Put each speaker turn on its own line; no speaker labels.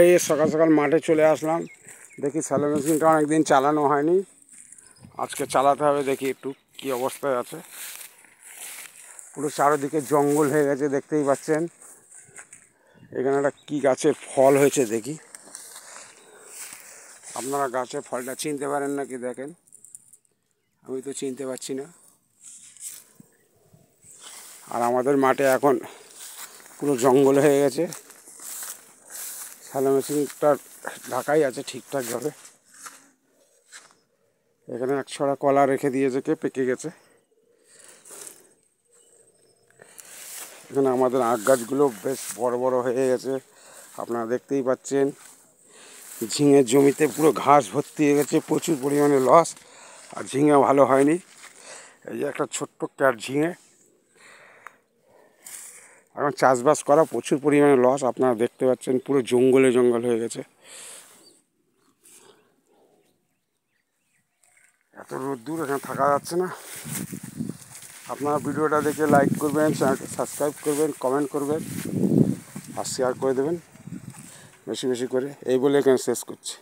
এই সকাল সকাল মাঠে চলে আসলাম দেখি স্যালো মেশিনটা অনেকদিন চালানো হয়নি আজকে চালাতে হবে দেখি একটু কি অবস্থায় আছে পুরো চারোদিকে জঙ্গল হয়ে গেছে দেখতেই পাচ্ছেন এখানে একটা কী গাছের ফল হয়েছে দেখি আপনারা গাছের ফলটা চিনতে পারেন নাকি দেখেন আমি তো চিনতে পারছি না আর আমাদের মাঠে এখন পুরো জঙ্গল হয়ে গেছে হ্যালো মেশিনটা ঢাকাই আছে ঠিকঠাকভাবে এখানে এক ছড়া কলা রেখে দিয়েছে কে পেকে গেছে এখানে আমাদের আখ গাছগুলো বেশ বড় বড় হয়ে গেছে আপনারা দেখতেই পাচ্ছেন ঝিঙে জমিতে পুরো ঘাস ভর্তি হয়ে গেছে প্রচুর পরিমাণে লস আর ঝিঙে ভালো হয়নি এই যে একটা ছোট্ট ক্যাট ঝিঙে এখন চাষবাস করা প্রচুর পরিমাণে লস আপনারা দেখতে পাচ্ছেন পুরো জঙ্গলে জঙ্গল হয়ে গেছে এত রোদ্দুর এখানে থাকা যাচ্ছে না আপনারা ভিডিওটা দেখে লাইক করবেন চ্যানেলটা সাবস্ক্রাইব করবেন কমেন্ট করবেন আর শেয়ার করে দেবেন বেশি বেশি করে এই বলে এখানে শেষ করছি